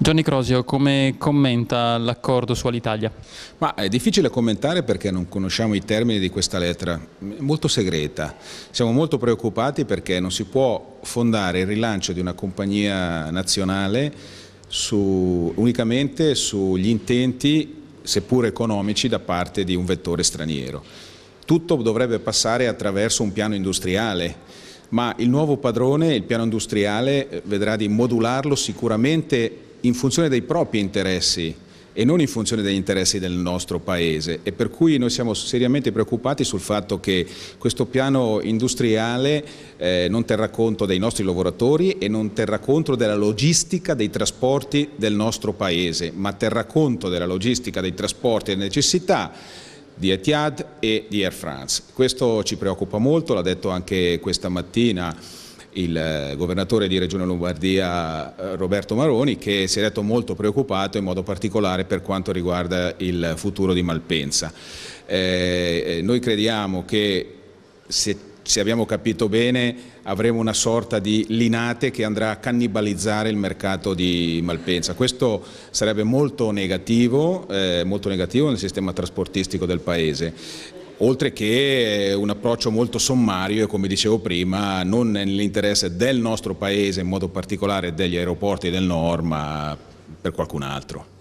Gianni Crosio, come commenta l'accordo su Alitalia? Ma è difficile commentare perché non conosciamo i termini di questa lettera, è molto segreta. Siamo molto preoccupati perché non si può fondare il rilancio di una compagnia nazionale su, unicamente sugli intenti, seppur economici, da parte di un vettore straniero. Tutto dovrebbe passare attraverso un piano industriale, ma il nuovo padrone, il piano industriale, vedrà di modularlo sicuramente in funzione dei propri interessi e non in funzione degli interessi del nostro Paese e per cui noi siamo seriamente preoccupati sul fatto che questo piano industriale eh, non terrà conto dei nostri lavoratori e non terrà conto della logistica dei trasporti del nostro Paese, ma terrà conto della logistica dei trasporti e necessità di Etihad e di Air France. Questo ci preoccupa molto, l'ha detto anche questa mattina il eh, governatore di Regione Lombardia eh, Roberto Maroni che si è detto molto preoccupato in modo particolare per quanto riguarda il futuro di Malpensa. Eh, eh, noi crediamo che se, se abbiamo capito bene avremo una sorta di linate che andrà a cannibalizzare il mercato di Malpensa. Questo sarebbe molto negativo, eh, molto negativo nel sistema trasportistico del Paese oltre che un approccio molto sommario e come dicevo prima non nell'interesse del nostro Paese, in modo particolare degli aeroporti del Nord, ma per qualcun altro.